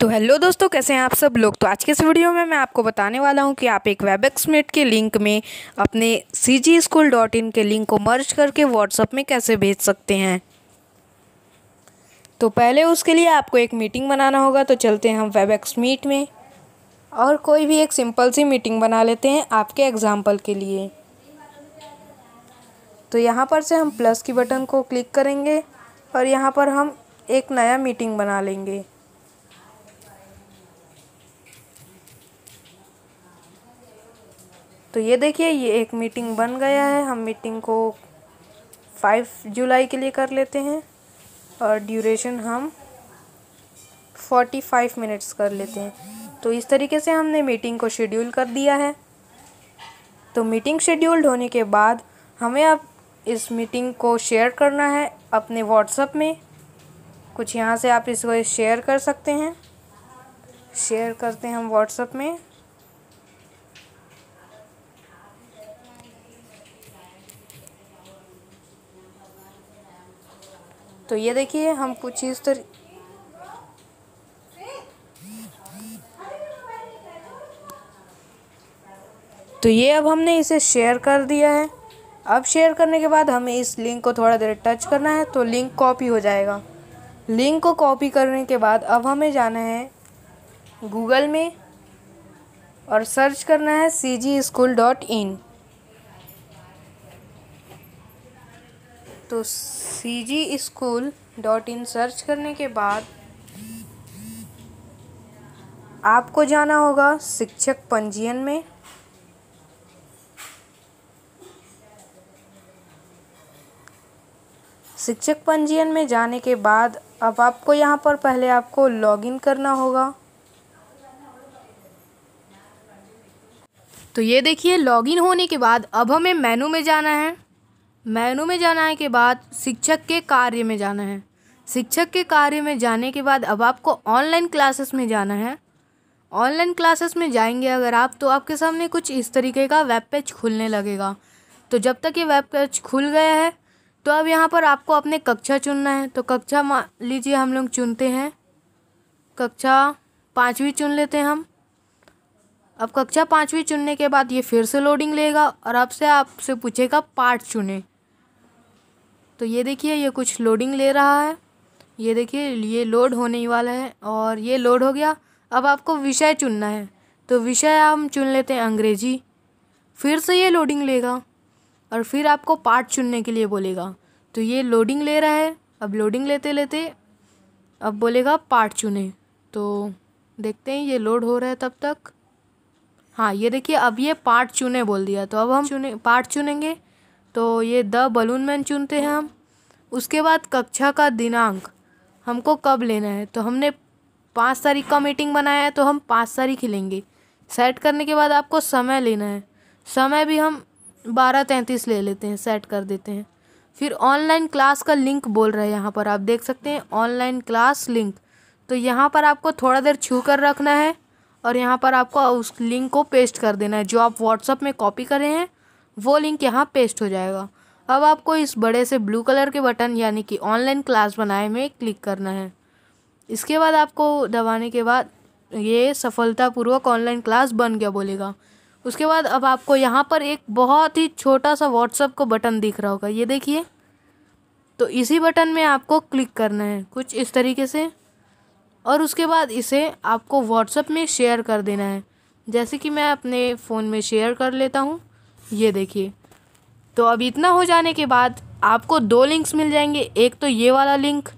तो हेलो दोस्तों कैसे हैं आप सब लोग तो आज के इस वीडियो में मैं आपको बताने वाला हूं कि आप एक वेब मेट के लिंक में अपने सी जी स्कूल डॉट इन के लिंक को मर्ज करके व्हाट्सअप में कैसे भेज सकते हैं तो पहले उसके लिए आपको एक मीटिंग बनाना होगा तो चलते हैं हम वेब एक्समीट में और कोई भी एक सिंपल सी मीटिंग बना लेते हैं आपके एग्ज़ाम्पल के लिए तो यहाँ पर से हम प्लस की बटन को क्लिक करेंगे और यहाँ पर हम एक नया मीटिंग बना लेंगे तो ये देखिए ये एक मीटिंग बन गया है हम मीटिंग को फाइव जुलाई के लिए कर लेते हैं और ड्यूरेशन हम फोर्टी फाइव मिनट्स कर लेते हैं तो इस तरीके से हमने मीटिंग को शेड्यूल कर दिया है तो मीटिंग शेड्यूल्ड होने के बाद हमें अब इस मीटिंग को शेयर करना है अपने व्हाट्सअप में कुछ यहाँ से आप इसको शेयर कर सकते हैं शेयर करते हैं हम व्हाट्सअप में तो ये देखिए हम कुछ इस तरह तो ये अब हमने इसे शेयर कर दिया है अब शेयर करने के बाद हमें इस लिंक को थोड़ा देर टच करना है तो लिंक कॉपी हो जाएगा लिंक को कॉपी करने के बाद अब हमें जाना है गूगल में और सर्च करना है सी जी स्कूल डॉट इन तो C G school dot in search करने के बाद आपको जाना होगा शिक्षक पंजीयन में शिक्षक पंजीयन में जाने के बाद अब आपको यहाँ पर पहले आपको लॉगिन करना होगा तो ये देखिए लॉगिन होने के बाद अब हमें मेनू में जाना है मेनू में जाना है के बाद शिक्षक के कार्य में जाना है शिक्षक के कार्य में जाने के बाद अब आपको ऑनलाइन क्लासेस में जाना है ऑनलाइन क्लासेस में जाएंगे अगर आप तो आपके सामने कुछ इस तरीके का वेब पेज खुलने लगेगा तो जब तक ये वेब पेज खुल गया है तो अब यहाँ पर आपको अपने कक्षा चुनना है तो कक्षा मान लीजिए हम लोग चुनते हैं कक्षा पाँचवीं चुन लेते हैं हम अब कक्षा पाँचवीं चुनने के बाद ये फिर से लोडिंग लेगा और आपसे आपसे पूछेगा पार्ट चुने तो ये देखिए ये कुछ लोडिंग ले रहा है ये देखिए ये लोड होने ही वाला है और ये लोड हो गया अब आपको विषय चुनना है तो विषय हम चुन लेते हैं अंग्रेजी फिर से ये लोडिंग लेगा और फिर आपको पार्ट चुनने के लिए बोलेगा तो ये लोडिंग ले रहा है अब लोडिंग लेते लेते अब बोलेगा पार्ट चुने तो देखते हैं ये लोड हो रहा है तब तक हाँ ये देखिए अब ये पार्ट चुने बोल दिया तो अब हम चुने पार्ट चुनेंगे तो ये द बलून मैन चुनते हैं हम उसके बाद कक्षा का दिनांक हमको कब लेना है तो हमने पाँच तारीख का मीटिंग बनाया है तो हम पाँच तारीख ही लेंगे सेट करने के बाद आपको समय लेना है समय भी हम बारह तैंतीस ले लेते हैं सेट कर देते हैं फिर ऑनलाइन क्लास का लिंक बोल रहा है यहाँ पर आप देख सकते हैं ऑनलाइन क्लास लिंक तो यहाँ पर आपको थोड़ा देर छू कर रखना है और यहाँ पर आपको उस लिंक को पेस्ट कर देना है जो आप व्हाट्सअप में कॉपी करें हैं वो लिंक यहाँ पेस्ट हो जाएगा अब आपको इस बड़े से ब्लू कलर के बटन यानी कि ऑनलाइन क्लास बनाए में क्लिक करना है इसके बाद आपको दबाने के बाद ये सफलतापूर्वक ऑनलाइन क्लास बन गया बोलेगा उसके बाद अब आपको यहाँ पर एक बहुत ही छोटा सा व्हाट्सअप को बटन दिख रहा होगा ये देखिए तो इसी बटन में आपको क्लिक करना है कुछ इस तरीके से और उसके बाद इसे आपको व्हाट्सअप में शेयर कर देना है जैसे कि मैं अपने फ़ोन में शेयर कर लेता हूँ ये देखिए तो अब इतना हो जाने के बाद आपको दो लिंक्स मिल जाएंगे एक तो ये वाला लिंक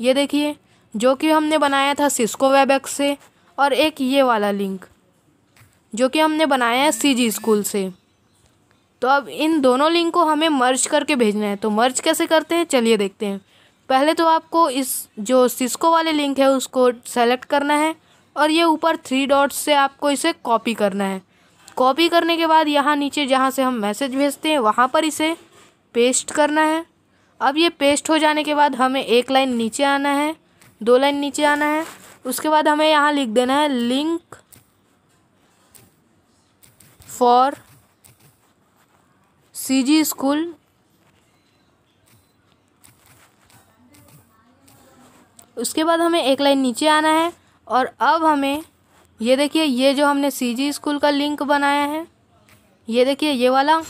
ये देखिए जो कि हमने बनाया था सिस्को वेब से और एक ये वाला लिंक जो कि हमने बनाया है सी जी स्कूल से तो अब इन दोनों लिंक को हमें मर्ज करके भेजना है तो मर्ज कैसे करते हैं चलिए देखते हैं पहले तो आपको इस जो सिस्को वाले लिंक है उसको सेलेक्ट करना है और ये ऊपर थ्री डॉट्स से आपको इसे कॉपी करना है कॉपी करने के बाद यहाँ नीचे जहाँ से हम मैसेज भेजते हैं वहाँ पर इसे पेस्ट करना है अब ये पेस्ट हो जाने के बाद हमें एक लाइन नीचे आना है दो लाइन नीचे आना है उसके बाद हमें यहाँ लिख देना है link for C G school उसके बाद हमें एक लाइन नीचे आना है और अब हमें ये देखिए ये जो हमने सीजी स्कूल का लिंक बनाया है ये देखिए ये वाला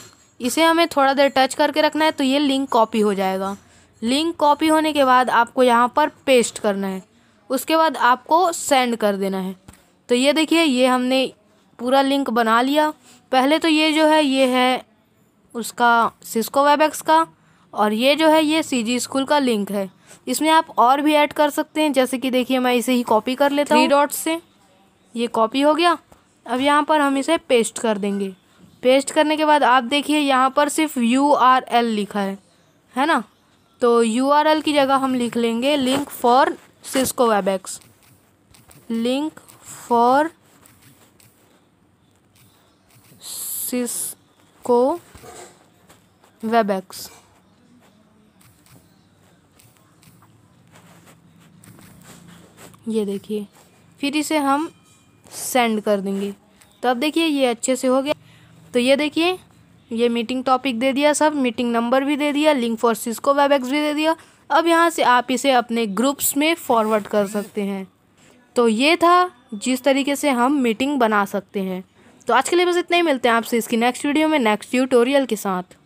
इसे हमें थोड़ा देर टच करके रखना है तो ये लिंक कॉपी हो जाएगा लिंक कॉपी होने के बाद आपको यहाँ पर पेस्ट करना है उसके बाद आपको सेंड कर देना है तो ये देखिए ये हमने पूरा लिंक बना लिया पहले तो ये जो है ये है उसका सिस्को वेबएक्स का और ये जो है ये सी जी स्कूल का लिंक है इसमें आप और भी ऐड कर सकते हैं जैसे कि देखिए मैं इसे ही कॉपी कर लेता हूँ डॉट्स से ये कॉपी हो गया अब यहाँ पर हम इसे पेस्ट कर देंगे पेस्ट करने के बाद आप देखिए यहाँ पर सिर्फ यू आर एल लिखा है है ना तो यू आर एल की जगह हम लिख लेंगे link for Cisco X link for Cisco X ये देखिए फिर इसे हम सेंड कर देंगे तो अब देखिए ये अच्छे से हो गया तो ये देखिए ये मीटिंग टॉपिक दे दिया सब मीटिंग नंबर भी दे दिया लिंक फॉर सिस्को वेबएक्स भी दे दिया अब यहाँ से आप इसे अपने ग्रुप्स में फॉरवर्ड कर सकते हैं तो ये था जिस तरीके से हम मीटिंग बना सकते हैं तो आज के लिए बस इतना ही मिलते हैं आपसे इसकी नेक्स्ट वीडियो में नेक्स्ट ट्यूटोरियल के साथ